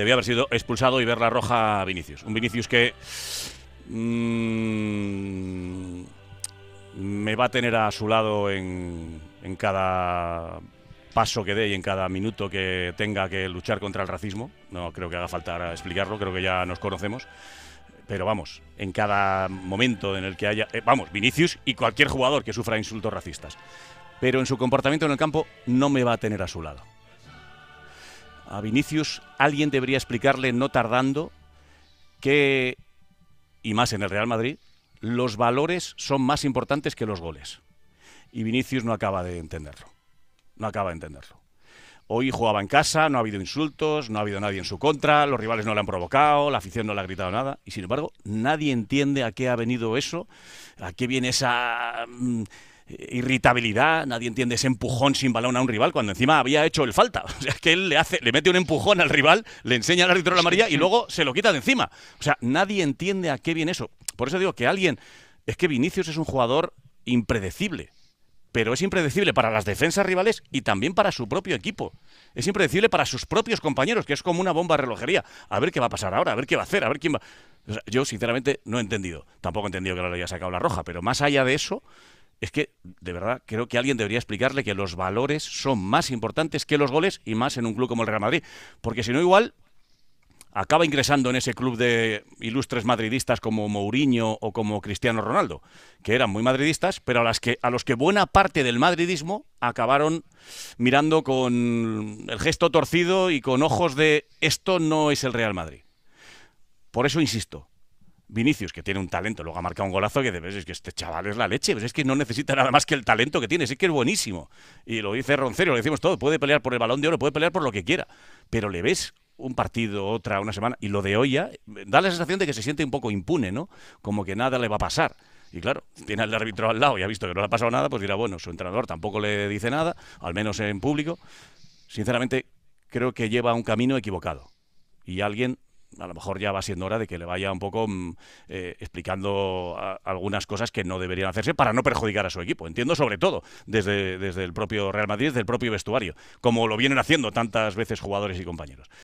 Debía haber sido expulsado y ver la roja a Vinicius. Un Vinicius que mm, me va a tener a su lado en, cada paso que dé y en cada minuto que tenga que luchar contra el racismo. No creo que haga falta explicarlo, creo que ya nos conocemos. Pero vamos, en cada momento en el que haya, eh, vamos, Vinicius y cualquier jugador que sufra insultos racistas. Pero en su comportamiento en el campo no me va a tener a su lado a Vinicius alguien debería explicarle no tardando que, y más en el Real Madrid, los valores son más importantes que los goles. Y Vinicius no acaba de entenderlo. No acaba de entenderlo. Hoy jugaba en casa, no ha habido insultos, no ha habido nadie en su contra, los rivales no le han provocado, la afición no le ha gritado nada. Y sin embargo, nadie entiende a qué ha venido eso, a qué viene esa... Mm, irritabilidad, nadie entiende ese empujón sin balón a un rival cuando encima había hecho el falta. O sea, es que él le hace, le mete un empujón al rival, le enseña el árbitro la amarilla y luego se lo quita de encima. O sea, nadie entiende a qué viene eso. Por eso digo que alguien, es que Vinicius es un jugador impredecible. Pero es impredecible para las defensas rivales y también para su propio equipo. Es impredecible para sus propios compañeros, que es como una bomba de relojería. A ver qué va a pasar ahora, a ver qué va a hacer, a ver quién va. yo, sinceramente, no he entendido. Tampoco he entendido que lo haya sacado la roja, pero más allá de eso, es que, de verdad, creo que alguien debería explicarle que los valores son más importantes que los goles y más en un club como el Real Madrid. Porque si no, igual acaba ingresando en ese club de ilustres madridistas como Mourinho o como Cristiano Ronaldo, que eran muy madridistas, pero a, que, a los que buena parte del madridismo acabaron mirando con el gesto torcido y con ojos de esto no es el Real Madrid. Por eso insisto, Vinicius, que tiene un talento, luego ha marcado un golazo que debes, es que este chaval es la leche, es que no necesita nada más que el talento que tiene, es que es buenísimo. Y lo dice Roncero, lo decimos todo, puede pelear por el balón de oro, puede pelear por lo que quiera, pero le ves un partido, otra, una semana, y lo de Oya da la sensación de que se siente un poco impune, ¿no? Como que nada le va a pasar. Y claro, tiene al árbitro al lado y ha visto que no le ha pasado nada, pues dirá, bueno, su entrenador tampoco le dice nada, al menos en público. Sinceramente, creo que lleva un camino equivocado. Y alguien a lo mejor ya va siendo hora de que le vaya un poco mm, eh, explicando algunas cosas que no deberían hacerse para no perjudicar a su equipo. Entiendo sobre todo desde, desde el propio Real Madrid, desde el propio vestuario, como lo vienen haciendo tantas veces jugadores y compañeros.